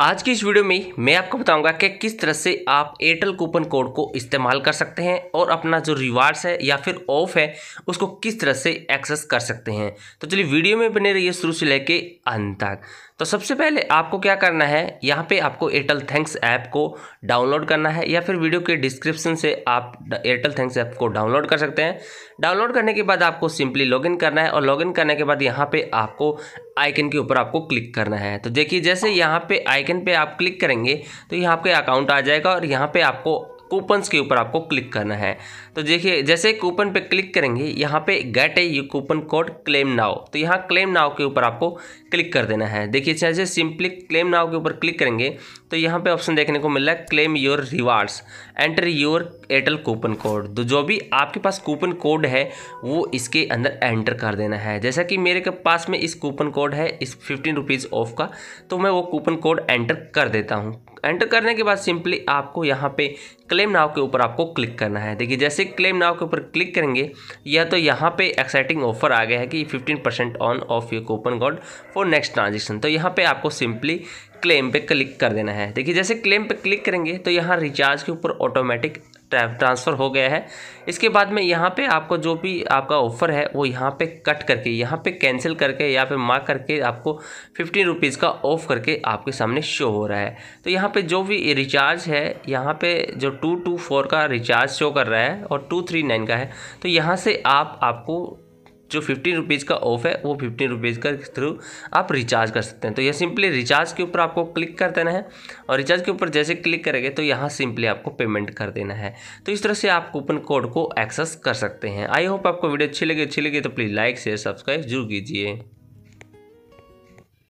आज की इस वीडियो में मैं आपको बताऊंगा कि किस तरह से आप एयरटेल कूपन कोड को इस्तेमाल कर सकते हैं और अपना जो रिवार्ड्स है या फिर ऑफ है उसको किस तरह से एक्सेस कर सकते हैं तो चलिए वीडियो में बने रहिए शुरू से लेके अंत तक तो सबसे पहले आपको क्या करना है यहाँ पे आपको एयरटेल थैंक्स ऐप को डाउनलोड करना है या फिर वीडियो के डिस्क्रिप्शन से आप एयरटेल थैंक्स ऐप को डाउनलोड कर सकते हैं डाउनलोड करने के बाद आपको सिंपली लॉगिन करना है और लॉगिन करने के बाद यहाँ पे आपको आइकन के ऊपर आपको क्लिक करना है तो देखिए जैसे यहाँ पे आइकन पे आप क्लिक करेंगे तो यहाँ पे अकाउंट आ जाएगा और यहाँ पे आपको कूपन्स के ऊपर आपको क्लिक करना है तो देखिए जैसे कूपन पे क्लिक करेंगे यहाँ पे get a you coupon code claim now तो यहाँ क्लेम नाउ के ऊपर आपको क्लिक कर देना है देखिए जैसे सिंपली क्लेम नाउ के ऊपर क्लिक करेंगे तो यहाँ पे ऑप्शन देखने को मिल रहा है claim your rewards enter your Airtel coupon code तो जो भी आपके पास कूपन कोड है वो इसके अंदर एंटर कर देना है जैसा कि मेरे के पास में इस कूपन कोड है इस फिफ्टीन रुपीज़ ऑफ का तो मैं वो कूपन कोड एंटर कर देता हूँ एंटर करने के बाद सिंपली आपको यहाँ पे क्लेम नाव के ऊपर आपको क्लिक करना है देखिए जैसे क्लेम नाव के ऊपर क्लिक करेंगे या तो यहाँ पे एक्साइटिंग ऑफर आ गया है कि 15 percent on off your coupon got for next transaction तो यहाँ पे आपको सिंपली क्लेम पे क्लिक कर देना है देखिए जैसे क्लेम पे क्लिक करेंगे तो यहाँ रिचार्ज के ऊपर ऑटोमेटिक ट्रांसफ़र हो गया है इसके बाद में यहाँ पे आपको जो भी आपका ऑफ़र है वो यहाँ पे कट करके यहाँ पे कैंसिल करके या फिर मार्क करके आपको फिफ्टीन रुपीज़ का ऑफ़ करके आपके सामने शो हो रहा है तो यहाँ पे जो भी रिचार्ज है यहाँ पे जो टू टू फोर का रिचार्ज शो कर रहा है और टू थ्री नाइन का है तो यहाँ से आप आपको जो फिफ्टीन रुपीज़ का ऑफ है वो फिफ्टीन रुपीज़ का थ्रू आप रिचार्ज कर सकते हैं तो ये सिंपली रिचार्ज के ऊपर आपको क्लिक कर देना है और रिचार्ज के ऊपर जैसे क्लिक करेंगे तो यहाँ सिंपली आपको पेमेंट कर देना है तो इस तरह से आप कूपन कोड को एक्सेस कर सकते हैं आई होप आपको वीडियो अच्छी लगी अच्छी लगी तो प्लीज़ लाइक शेयर सब्सक्राइब जरूर कीजिए